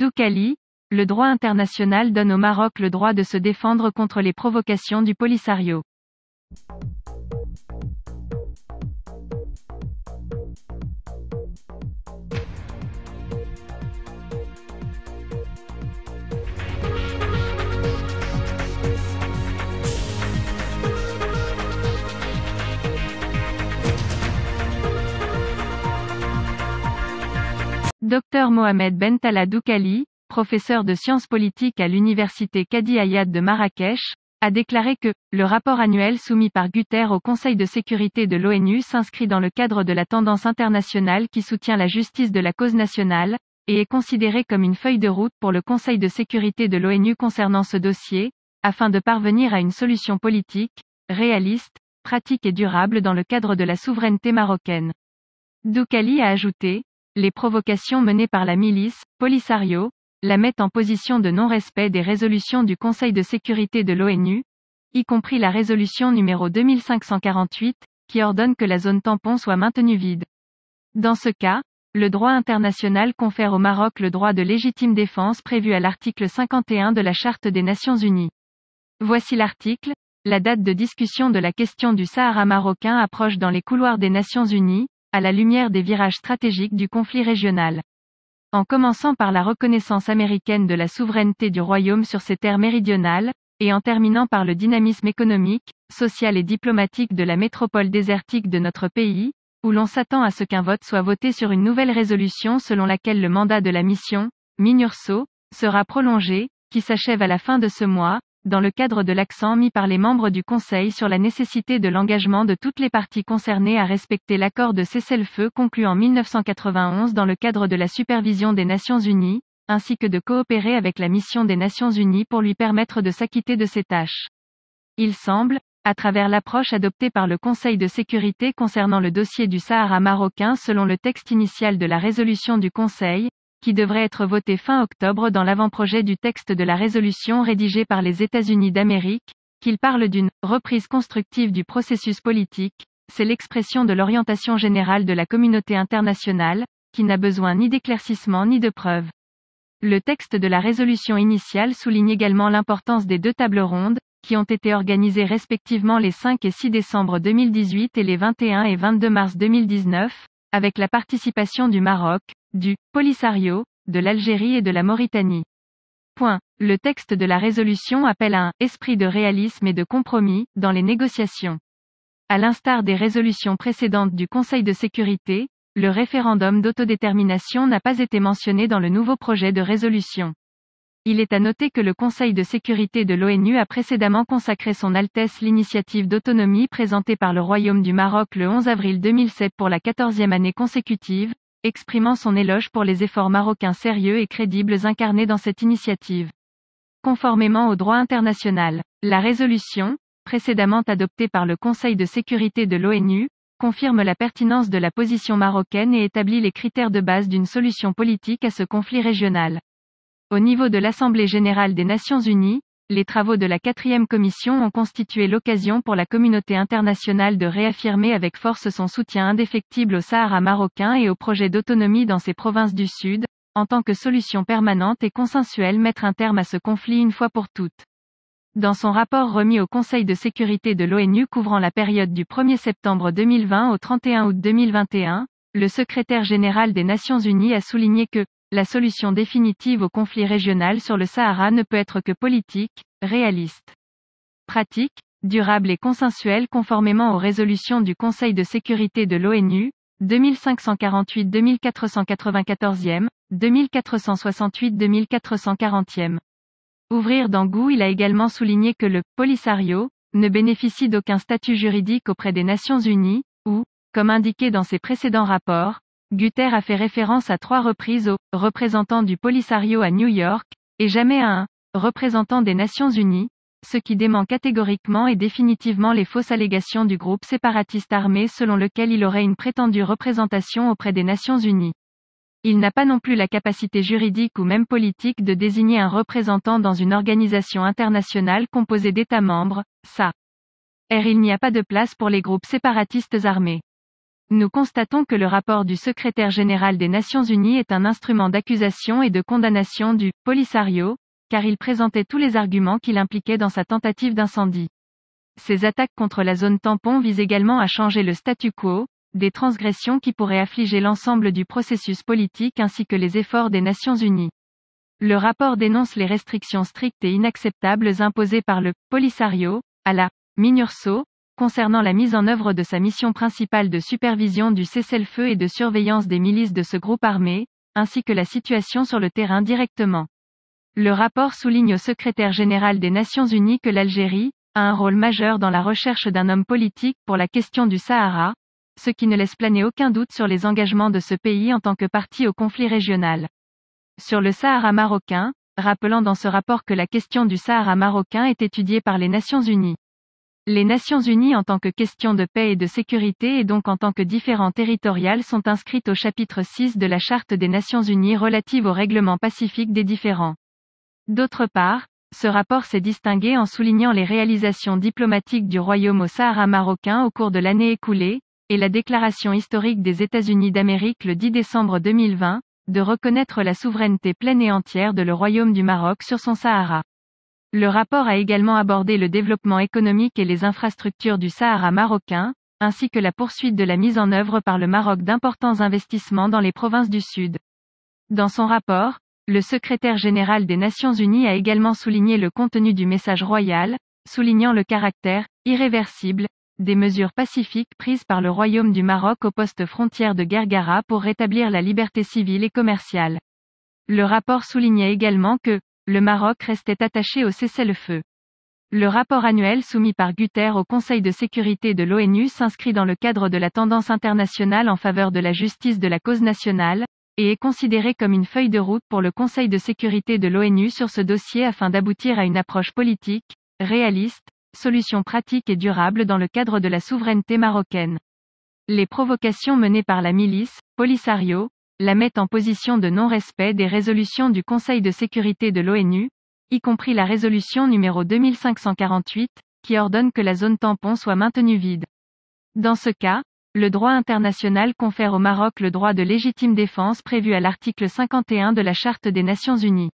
Doukali le droit international donne au Maroc le droit de se défendre contre les provocations du Polisario. Dr Mohamed Ben Doukali, professeur de sciences politiques à l'université Kadi Ayad de Marrakech, a déclaré que le rapport annuel soumis par Guterres au Conseil de sécurité de l'ONU s'inscrit dans le cadre de la tendance internationale qui soutient la justice de la cause nationale et est considéré comme une feuille de route pour le Conseil de sécurité de l'ONU concernant ce dossier, afin de parvenir à une solution politique, réaliste, pratique et durable dans le cadre de la souveraineté marocaine. Doukali a ajouté, les provocations menées par la milice, Polisario, la mettent en position de non-respect des résolutions du Conseil de sécurité de l'ONU, y compris la résolution numéro 2548, qui ordonne que la zone tampon soit maintenue vide. Dans ce cas, le droit international confère au Maroc le droit de légitime défense prévu à l'article 51 de la Charte des Nations Unies. Voici l'article, la date de discussion de la question du Sahara marocain approche dans les couloirs des Nations Unies, à la lumière des virages stratégiques du conflit régional. En commençant par la reconnaissance américaine de la souveraineté du royaume sur ses terres méridionales, et en terminant par le dynamisme économique, social et diplomatique de la métropole désertique de notre pays, où l'on s'attend à ce qu'un vote soit voté sur une nouvelle résolution selon laquelle le mandat de la mission, MINURSO, sera prolongé, qui s'achève à la fin de ce mois, dans le cadre de l'accent mis par les membres du Conseil sur la nécessité de l'engagement de toutes les parties concernées à respecter l'accord de cessez-le-feu conclu en 1991 dans le cadre de la supervision des Nations Unies, ainsi que de coopérer avec la mission des Nations Unies pour lui permettre de s'acquitter de ses tâches. Il semble, à travers l'approche adoptée par le Conseil de sécurité concernant le dossier du Sahara marocain selon le texte initial de la résolution du Conseil, qui devrait être voté fin octobre dans l'avant-projet du texte de la résolution rédigée par les États-Unis d'Amérique, qu'il parle d'une reprise constructive du processus politique, c'est l'expression de l'orientation générale de la communauté internationale, qui n'a besoin ni d'éclaircissement ni de preuves. Le texte de la résolution initiale souligne également l'importance des deux tables rondes, qui ont été organisées respectivement les 5 et 6 décembre 2018 et les 21 et 22 mars 2019, avec la participation du Maroc, du Polisario, de l'Algérie et de la Mauritanie. Le texte de la résolution appelle à un esprit de réalisme et de compromis dans les négociations. À l'instar des résolutions précédentes du Conseil de sécurité, le référendum d'autodétermination n'a pas été mentionné dans le nouveau projet de résolution. Il est à noter que le Conseil de sécurité de l'ONU a précédemment consacré son Altesse l'initiative d'autonomie présentée par le Royaume du Maroc le 11 avril 2007 pour la 14e année consécutive, exprimant son éloge pour les efforts marocains sérieux et crédibles incarnés dans cette initiative. Conformément au droit international, la résolution, précédemment adoptée par le Conseil de sécurité de l'ONU, confirme la pertinence de la position marocaine et établit les critères de base d'une solution politique à ce conflit régional. Au niveau de l'Assemblée générale des Nations unies, les travaux de la quatrième commission ont constitué l'occasion pour la communauté internationale de réaffirmer avec force son soutien indéfectible au Sahara marocain et au projet d'autonomie dans ses provinces du Sud, en tant que solution permanente et consensuelle mettre un terme à ce conflit une fois pour toutes. Dans son rapport remis au Conseil de sécurité de l'ONU couvrant la période du 1er septembre 2020 au 31 août 2021, le secrétaire général des Nations Unies a souligné que la solution définitive au conflit régional sur le Sahara ne peut être que politique, réaliste, pratique, durable et consensuelle conformément aux résolutions du Conseil de sécurité de l'ONU, 2548-2494e, 2468-2440e. Ouvrir d'Angoût il a également souligné que le Polisario ne bénéficie d'aucun statut juridique auprès des Nations Unies, ou, comme indiqué dans ses précédents rapports, Guterre a fait référence à trois reprises au représentant du Polisario à New York, et jamais à un représentant des Nations Unies, ce qui dément catégoriquement et définitivement les fausses allégations du groupe séparatiste armé selon lequel il aurait une prétendue représentation auprès des Nations Unies. Il n'a pas non plus la capacité juridique ou même politique de désigner un représentant dans une organisation internationale composée d'États membres, ça. R. Il n'y a pas de place pour les groupes séparatistes armés. Nous constatons que le rapport du secrétaire général des Nations Unies est un instrument d'accusation et de condamnation du Polisario, car il présentait tous les arguments qu'il impliquait dans sa tentative d'incendie. Ces attaques contre la zone tampon visent également à changer le statu quo, des transgressions qui pourraient affliger l'ensemble du processus politique ainsi que les efforts des Nations Unies. Le rapport dénonce les restrictions strictes et inacceptables imposées par le Polisario à la Minurso concernant la mise en œuvre de sa mission principale de supervision du cessez-le-feu et de surveillance des milices de ce groupe armé, ainsi que la situation sur le terrain directement. Le rapport souligne au secrétaire général des Nations Unies que l'Algérie a un rôle majeur dans la recherche d'un homme politique pour la question du Sahara, ce qui ne laisse planer aucun doute sur les engagements de ce pays en tant que partie au conflit régional. Sur le Sahara marocain, rappelant dans ce rapport que la question du Sahara marocain est étudiée par les Nations Unies. Les Nations Unies en tant que question de paix et de sécurité et donc en tant que différents territoriales sont inscrites au chapitre 6 de la Charte des Nations Unies relative au règlement pacifique des différents. D'autre part, ce rapport s'est distingué en soulignant les réalisations diplomatiques du Royaume au Sahara marocain au cours de l'année écoulée, et la déclaration historique des États-Unis d'Amérique le 10 décembre 2020, de reconnaître la souveraineté pleine et entière de le Royaume du Maroc sur son Sahara. Le rapport a également abordé le développement économique et les infrastructures du Sahara marocain, ainsi que la poursuite de la mise en œuvre par le Maroc d'importants investissements dans les provinces du Sud. Dans son rapport, le secrétaire général des Nations Unies a également souligné le contenu du message royal, soulignant le caractère irréversible des mesures pacifiques prises par le Royaume du Maroc au poste frontière de Gergara pour rétablir la liberté civile et commerciale. Le rapport soulignait également que le Maroc restait attaché au cessez-le-feu. Le rapport annuel soumis par Guterres au Conseil de sécurité de l'ONU s'inscrit dans le cadre de la tendance internationale en faveur de la justice de la cause nationale, et est considéré comme une feuille de route pour le Conseil de sécurité de l'ONU sur ce dossier afin d'aboutir à une approche politique, réaliste, solution pratique et durable dans le cadre de la souveraineté marocaine. Les provocations menées par la milice, Polisario, la met en position de non-respect des résolutions du Conseil de sécurité de l'ONU, y compris la résolution numéro 2548, qui ordonne que la zone tampon soit maintenue vide. Dans ce cas, le droit international confère au Maroc le droit de légitime défense prévu à l'article 51 de la Charte des Nations Unies.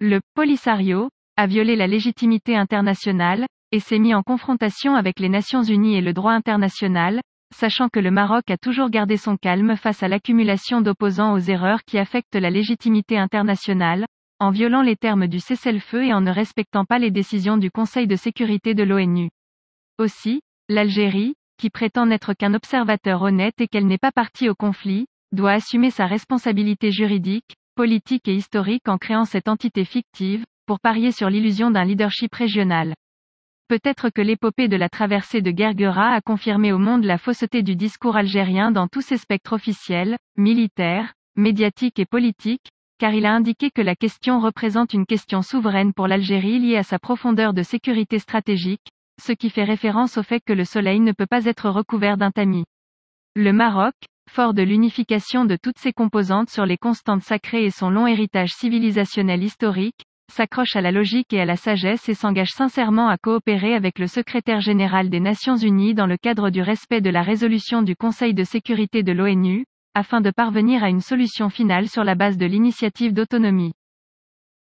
Le Polisario a violé la légitimité internationale et s'est mis en confrontation avec les Nations Unies et le droit international, sachant que le Maroc a toujours gardé son calme face à l'accumulation d'opposants aux erreurs qui affectent la légitimité internationale, en violant les termes du cessez-le-feu et en ne respectant pas les décisions du Conseil de sécurité de l'ONU. Aussi, l'Algérie, qui prétend n'être qu'un observateur honnête et qu'elle n'est pas partie au conflit, doit assumer sa responsabilité juridique, politique et historique en créant cette entité fictive, pour parier sur l'illusion d'un leadership régional. Peut-être que l'épopée de la traversée de Gergera a confirmé au monde la fausseté du discours algérien dans tous ses spectres officiels, militaires, médiatiques et politiques, car il a indiqué que la question représente une question souveraine pour l'Algérie liée à sa profondeur de sécurité stratégique, ce qui fait référence au fait que le soleil ne peut pas être recouvert d'un tamis. Le Maroc, fort de l'unification de toutes ses composantes sur les constantes sacrées et son long héritage civilisationnel historique, s'accroche à la logique et à la sagesse et s'engage sincèrement à coopérer avec le secrétaire général des Nations Unies dans le cadre du respect de la résolution du Conseil de sécurité de l'ONU, afin de parvenir à une solution finale sur la base de l'initiative d'autonomie.